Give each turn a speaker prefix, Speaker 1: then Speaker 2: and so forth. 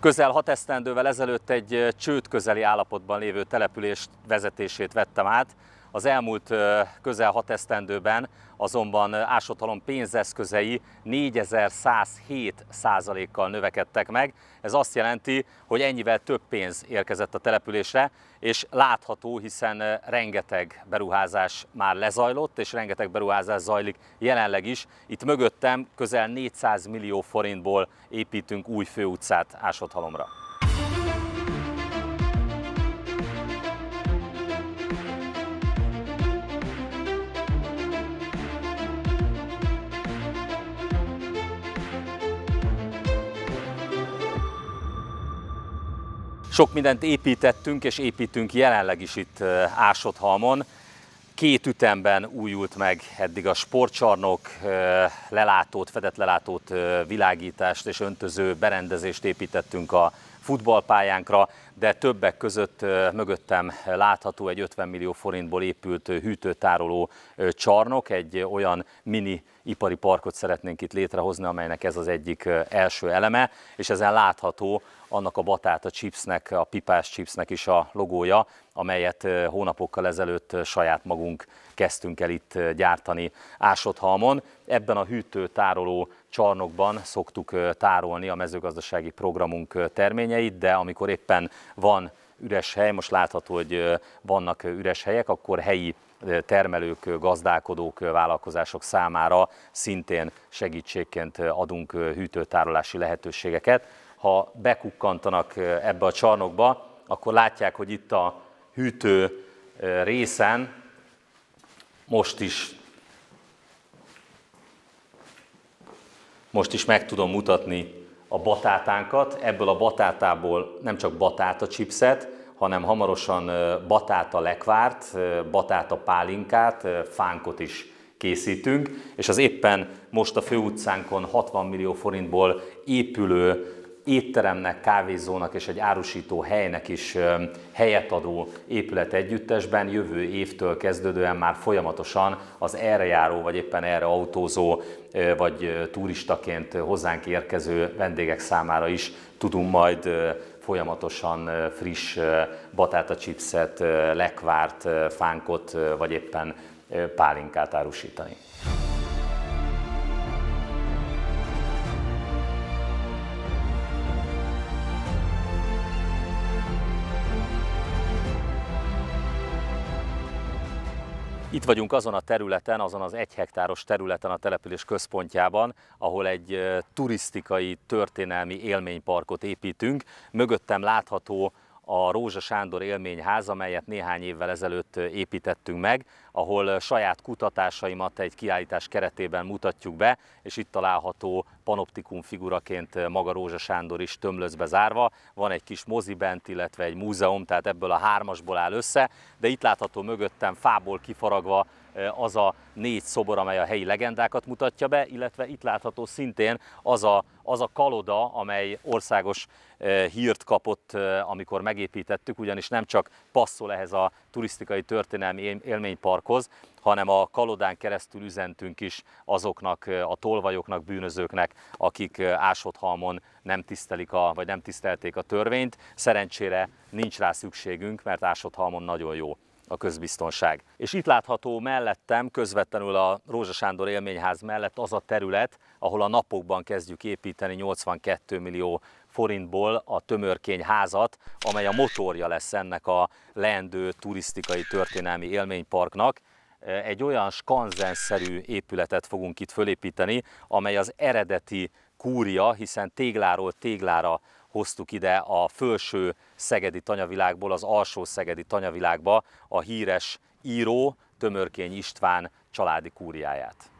Speaker 1: Közel hat esztendővel ezelőtt egy csőd közeli állapotban lévő települést vezetését vettem át, az elmúlt közel hat esztendőben azonban ásotalom pénzeszközei 4107 százalékkal növekedtek meg. Ez azt jelenti, hogy ennyivel több pénz érkezett a településre, és látható, hiszen rengeteg beruházás már lezajlott, és rengeteg beruházás zajlik jelenleg is. Itt mögöttem közel 400 millió forintból építünk új főutcát ásotalomra. Sok mindent építettünk és építünk jelenleg is itt eh, Ásotthalmon. Két ütemben újult meg eddig a sportcsarnok, eh, lelátót, fedett lelátót, eh, világítást és öntöző berendezést építettünk a futballpályánkra, de többek között mögöttem látható egy 50 millió forintból épült hűtőtároló csarnok, egy olyan mini ipari parkot szeretnénk itt létrehozni, amelynek ez az egyik első eleme, és ezen látható annak a batát, a chipsnek, a pipás chipsnek is a logója, amelyet hónapokkal ezelőtt saját magunk kezdtünk el itt gyártani Ásotthalmon. Ebben a hűtőtároló csarnokban szoktuk tárolni a mezőgazdasági programunk terményeit, de amikor éppen van üres hely, most látható, hogy vannak üres helyek, akkor helyi termelők, gazdálkodók, vállalkozások számára szintén segítségként adunk hűtőtárolási lehetőségeket. Ha bekukkantanak ebbe a csarnokba, akkor látják, hogy itt a hűtő részen most is Most is meg tudom mutatni a batátánkat, ebből a batátából nem csak batáta chipset, hanem hamarosan batáta lekvárt, batáta pálinkát, fánkot is készítünk, és az éppen most a főutcánkon 60 millió forintból épülő étteremnek, kávézónak és egy árusító helynek is helyet adó épület együttesben jövő évtől kezdődően már folyamatosan az erre járó, vagy éppen erre autózó, vagy turistaként hozzánk érkező vendégek számára is tudunk majd folyamatosan friss batáta chipset, lekvárt, fánkot, vagy éppen pálinkát árusítani. Itt vagyunk azon a területen, azon az egy hektáros területen a település központjában, ahol egy eh, turisztikai, történelmi élményparkot építünk. Mögöttem látható a Rózsa Sándor élményház, amelyet néhány évvel ezelőtt építettünk meg, ahol saját kutatásaimat egy kiállítás keretében mutatjuk be, és itt található panoptikum figuraként maga Rózsa Sándor is tömlözbe zárva. Van egy kis mozi bent, illetve egy múzeum, tehát ebből a hármasból áll össze, de itt látható mögöttem fából kifaragva Eh, az a négy szobor, amely a helyi legendákat mutatja be, illetve itt látható szintén az a, az a kaloda, amely országos eh, hírt kapott, eh, amikor megépítettük, ugyanis nem csak passzol ehhez a turisztikai történelmi élményparkhoz, hanem a kalodán keresztül üzentünk is azoknak a tolvajoknak, bűnözőknek, akik ásotthalmon nem tisztelik a, vagy nem tisztelték a törvényt. Szerencsére nincs rá szükségünk, mert ásotthalmon nagyon jó a közbiztonság. És itt látható mellettem, közvetlenül a Rózsa Sándor élményház mellett az a terület, ahol a napokban kezdjük építeni 82 millió forintból a tömörkény házat, amely a motorja lesz ennek a leendő turisztikai történelmi élményparknak egy olyan skanzenszerű épületet fogunk itt fölépíteni, amely az eredeti kúria, hiszen tégláról téglára hoztuk ide a felső szegedi tanyavilágból az alsó szegedi tanyavilágba a híres író Tömörkény István családi kúriáját.